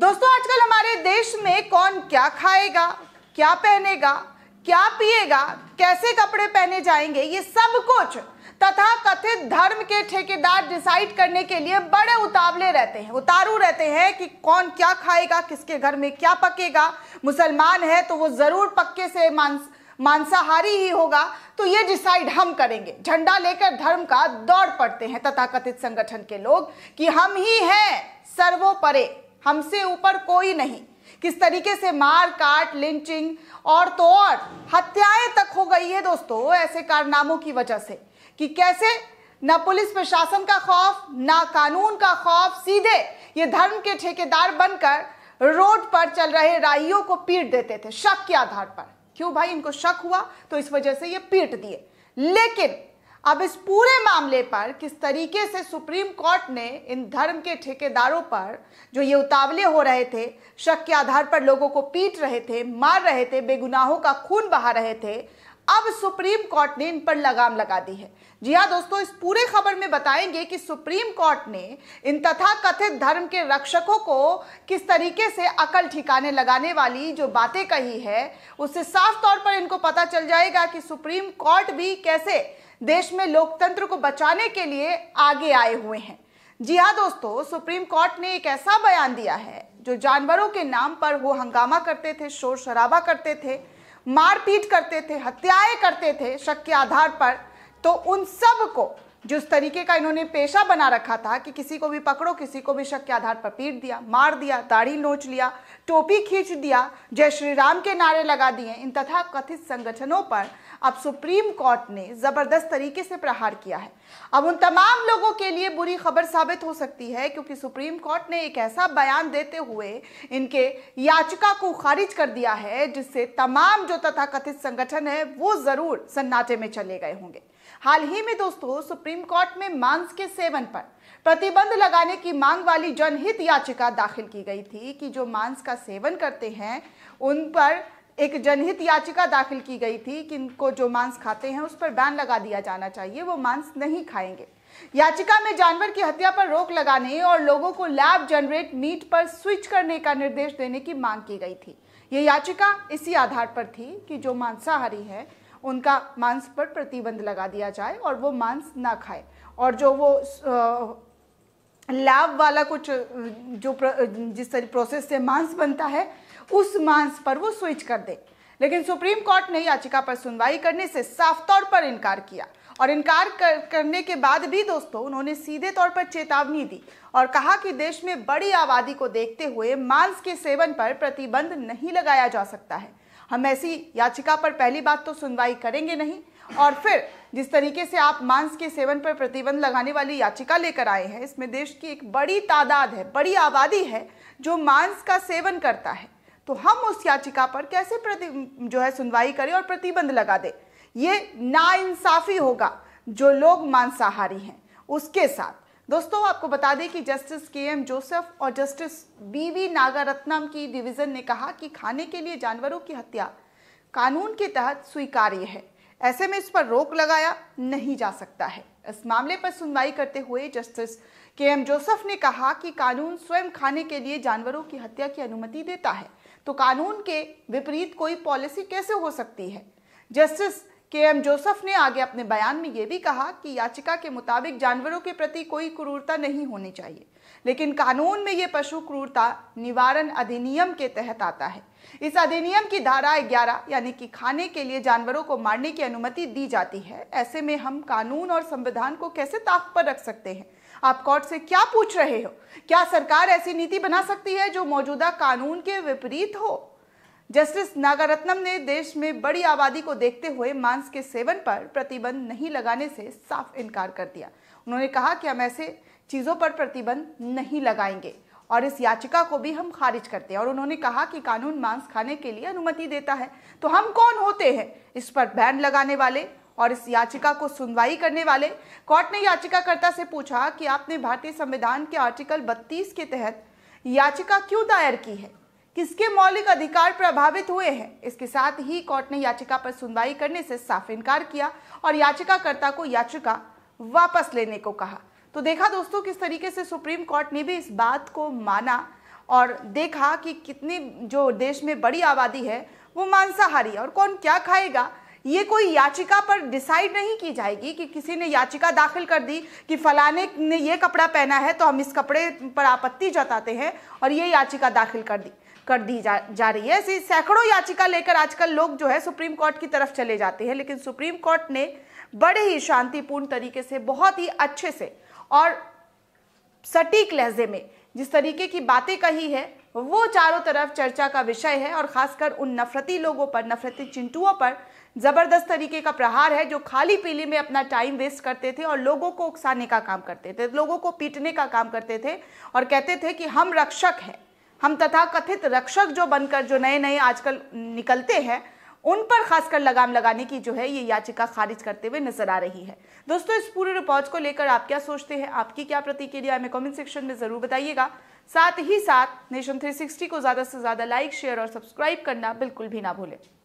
दोस्तों आजकल हमारे देश में कौन क्या खाएगा क्या पहनेगा क्या पिएगा कैसे कपड़े पहने जाएंगे ये सब कुछ तथा कथित धर्म के ठेकेदार डिसाइड करने के लिए बड़े उतावले रहते हैं उतारू रहते हैं कि कौन क्या खाएगा किसके घर में क्या पकेगा मुसलमान है तो वो जरूर पक्के से मांस मांसाहारी ही होगा तो ये डिसाइड हम करेंगे झंडा लेकर धर्म का दौड़ पड़ते हैं तथाकथित संगठन के लोग कि हम ही हैं सर्वोपरि हमसे ऊपर कोई नहीं किस तरीके से मार काट लिंचिंग और तो और हत्याएं तक हो गई है दोस्तों ऐसे कारनामों की वजह से कि कैसे ना पुलिस प्रशासन का खौफ ना कानून का खौफ सीधे ये धर्म के ठेकेदार बनकर रोड पर चल रहे राइयों को पीट देते थे शक के आधार पर क्यों भाई इनको शक हुआ तो इस वजह से ये पीट दिए लेकिन अब इस पूरे मामले पर किस तरीके से सुप्रीम कोर्ट ने इन धर्म के ठेकेदारों पर जो ये उतावले हो रहे थे शक के आधार पर लोगों को पीट रहे थे मार रहे थे बेगुनाहों का खून बहा रहे थे अब सुप्रीम कोर्ट ने इन पर लगाम लगा दी है जी हाँ दोस्तों इस पूरे खबर में बताएंगे कि सुप्रीम कोर्ट ने इन तथा कथित धर्म के रक्षकों को किस तरीके से अकल ठिकाने लगाने वाली जो बातें कही है उससे साफ तौर पर इनको पता चल जाएगा कि सुप्रीम कोर्ट भी कैसे देश में लोकतंत्र को बचाने के लिए आगे आए हुए हैं जी हाँ दोस्तों सुप्रीम कोर्ट ने एक ऐसा बयान दिया है जो जानवरों के नाम पर वो हंगामा करते थे शोर शराबा करते थे मारपीट करते थे हत्याएं करते थे शक के आधार पर तो उन सब को जिस तरीके का इन्होंने पेशा बना रखा था कि किसी को भी पकड़ो किसी को भी शक के आधार पर पीट दिया मार दिया दाढ़ी नोच लिया टोपी खींच दिया जय श्री राम के नारे लगा दिए इन तथा कथित संगठनों पर अब सुप्रीम कोर्ट ने जबरदस्त तरीके से प्रहार किया है अब उन तमाम लोगों के लिए बुरी खबर साबित हो सकती है क्योंकि सुप्रीम कोर्ट ने एक ऐसा बयान देते हुए इनके याचिका को खारिज कर दिया है जिससे तमाम जो तथा कथित संगठन है वो जरूर सन्नाटे में चले गए होंगे हाल ही में दोस्तों सुप्रीम कोर्ट में मांस के सेवन पर प्रतिबंध लगाने की मांग वाली जनहित याचिका दाखिल की गई थी कि जो मांस का सेवन करते हैं उन पर एक जनहित याचिका दाखिल की गई थी कि इनको जो मांस खाते हैं उस पर बैन लगा दिया जाना चाहिए वो मांस नहीं खाएंगे याचिका में जानवर की हत्या पर रोक लगाने और लोगों को लैब जनरेट मीट पर स्विच करने का निर्देश देने की मांग की गई थी ये याचिका इसी आधार पर थी कि जो मांसाहारी है उनका मांस पर प्रतिबंध लगा दिया जाए और वो मांस ना खाए और जो वो लाभ वाला कुछ जो जिस तरह प्रोसेस से मांस बनता है उस मांस पर वो स्विच कर दे लेकिन सुप्रीम कोर्ट ने याचिका पर सुनवाई करने से साफ तौर पर इनकार किया और इनकार कर, करने के बाद भी दोस्तों उन्होंने सीधे तौर पर चेतावनी दी और कहा कि देश में बड़ी आबादी को देखते हुए मांस के सेवन पर प्रतिबंध नहीं लगाया जा सकता है हम ऐसी याचिका पर पहली बात तो सुनवाई करेंगे नहीं और फिर जिस तरीके से आप मांस के सेवन पर प्रतिबंध लगाने वाली याचिका लेकर आए हैं इसमें देश की एक बड़ी तादाद है बड़ी आबादी है जो मांस का सेवन करता है तो हम उस याचिका पर कैसे प्रति जो है सुनवाई करें और प्रतिबंध लगा दें ये नाइंसाफ़ी होगा जो लोग मांसाहारी हैं उसके साथ दोस्तों आपको बता दें कि जस्टिस के एम जोसेफ और जस्टिस बी वी नागारत्नम की डिवीज़न ने कहा कि खाने के लिए जानवरों की हत्या कानून के तहत स्वीकार्य है ऐसे में इस पर रोक लगाया नहीं जा सकता है इस मामले पर सुनवाई करते हुए जस्टिस के एम जोसेफ ने कहा कि कानून स्वयं खाने के लिए जानवरों की हत्या की अनुमति देता है तो कानून के विपरीत कोई पॉलिसी कैसे हो सकती है जस्टिस के एम जोसफ ने आगे अपने बयान में यह भी कहा कि याचिका के मुताबिक जानवरों के प्रति कोई क्रूरता नहीं होनी चाहिए लेकिन कानून में ये पशु क्रूरता निवारण अधिनियम के तहत आता है इस अधिनियम की धारा 11 यानी कि खाने के लिए जानवरों को मारने की अनुमति दी जाती है ऐसे में हम कानून और संविधान को कैसे ताक पर रख सकते हैं आप कोर्ट से क्या पूछ रहे हो क्या सरकार ऐसी नीति बना सकती है जो मौजूदा कानून के विपरीत हो जस्टिस नागारत्नम ने देश में बड़ी आबादी को देखते हुए मांस के सेवन पर प्रतिबंध नहीं लगाने से साफ इनकार कर दिया उन्होंने कहा कि हम ऐसे चीज़ों पर प्रतिबंध नहीं लगाएंगे और इस याचिका को भी हम खारिज करते हैं और उन्होंने कहा कि कानून मांस खाने के लिए अनुमति देता है तो हम कौन होते हैं इस पर बैन लगाने वाले और इस याचिका को सुनवाई करने वाले कोर्ट ने याचिकाकर्ता से पूछा कि आपने भारतीय संविधान के आर्टिकल 32 के तहत याचिका क्यों दायर की है किसके मौलिक अधिकार प्रभावित हुए हैं इसके साथ ही कोर्ट ने याचिका पर सुनवाई करने से साफ इनकार किया और याचिकाकर्ता को याचिका वापस लेने को कहा तो देखा दोस्तों किस तरीके से सुप्रीम कोर्ट ने भी इस बात को माना और देखा कि कितनी जो देश में बड़ी आबादी है वो मांसाहारी और कौन क्या खाएगा ये कोई याचिका पर डिसाइड नहीं की जाएगी कि किसी ने याचिका दाखिल कर दी कि फलाने ने ये कपड़ा पहना है तो हम इस कपड़े पर आपत्ति जताते हैं और ये याचिका दाखिल कर दी कर दी जा, जा रही है ऐसी सैकड़ों याचिका लेकर आजकल लोग जो है सुप्रीम कोर्ट की तरफ चले जाते हैं लेकिन सुप्रीम कोर्ट ने बड़े ही शांतिपूर्ण तरीके से बहुत ही अच्छे से और सटीक लहजे में जिस तरीके की बातें कही है वो चारों तरफ चर्चा का विषय है और खासकर उन नफरती लोगों पर नफरती चिंटुओं पर ज़बरदस्त तरीके का प्रहार है जो खाली पीली में अपना टाइम वेस्ट करते थे और लोगों को उकसाने का काम करते थे लोगों को पीटने का काम करते थे और कहते थे कि हम रक्षक हैं हम तथा कथित रक्षक जो बनकर जो नए नए आजकल निकलते हैं उन पर खासकर लगाम लगाने की जो है ये याचिका खारिज करते हुए नजर आ रही है दोस्तों इस पूरे रिपोर्ट को लेकर आप क्या सोचते हैं आपकी क्या प्रतिक्रिया हमें कमेंट सेक्शन में जरूर बताइएगा साथ ही साथ नेशन 360 को ज्यादा से ज्यादा लाइक शेयर और सब्सक्राइब करना बिल्कुल भी ना भूलें